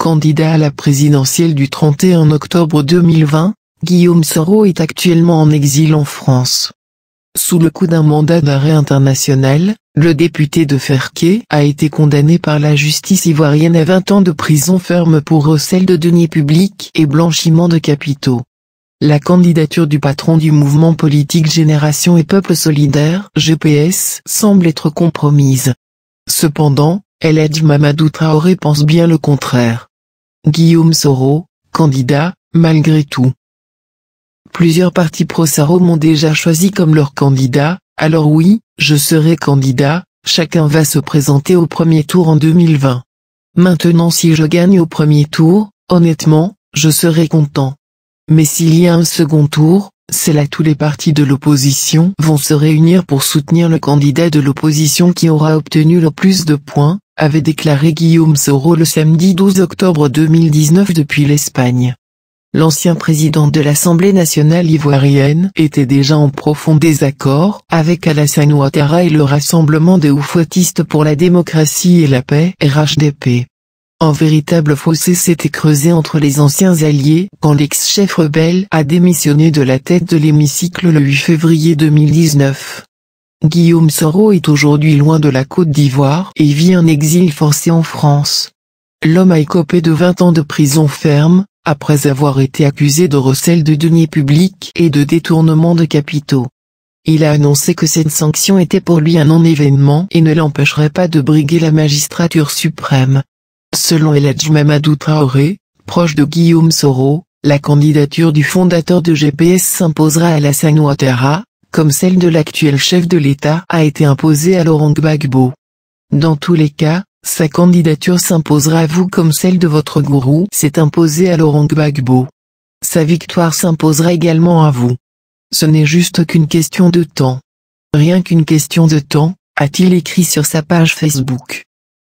Candidat à la présidentielle du 31 octobre 2020, Guillaume Soro est actuellement en exil en France. Sous le coup d'un mandat d'arrêt international, le député de Ferquet a été condamné par la justice ivoirienne à 20 ans de prison ferme pour recel de deniers publics et blanchiment de capitaux. La candidature du patron du mouvement politique Génération et Peuple Solidaire, GPS, semble être compromise. Cependant, El Mamadou Traoré pense bien le contraire. Guillaume Soro, candidat, malgré tout. Plusieurs partis pro-Saro m'ont déjà choisi comme leur candidat, alors oui, je serai candidat, chacun va se présenter au premier tour en 2020. Maintenant si je gagne au premier tour, honnêtement, je serai content. Mais s'il y a un second tour, c'est là tous les partis de l'opposition vont se réunir pour soutenir le candidat de l'opposition qui aura obtenu le plus de points, avait déclaré Guillaume Soro le samedi 12 octobre 2019 depuis l'Espagne. L'ancien président de l'Assemblée nationale ivoirienne était déjà en profond désaccord avec Alassane Ouattara et le Rassemblement des oufotistes pour la démocratie et la paix RHDP. Un véritable fossé s'était creusé entre les anciens alliés quand l'ex-chef rebelle a démissionné de la tête de l'hémicycle le 8 février 2019. Guillaume Soro est aujourd'hui loin de la Côte d'Ivoire et vit un exil forcé en France. L'homme a écopé de 20 ans de prison ferme, après avoir été accusé de recel de deniers publics et de détournement de capitaux. Il a annoncé que cette sanction était pour lui un non-événement et ne l'empêcherait pas de briguer la magistrature suprême. Selon Eladj Mamadou Traoré, proche de Guillaume Soro, la candidature du fondateur de GPS s'imposera à la Ouattara, comme celle de l'actuel chef de l'État a été imposée à Laurent Gbagbo. Dans tous les cas, sa candidature s'imposera à vous comme celle de votre gourou s'est imposée à Laurent Gbagbo. Sa victoire s'imposera également à vous. Ce n'est juste qu'une question de temps. Rien qu'une question de temps, a-t-il écrit sur sa page Facebook.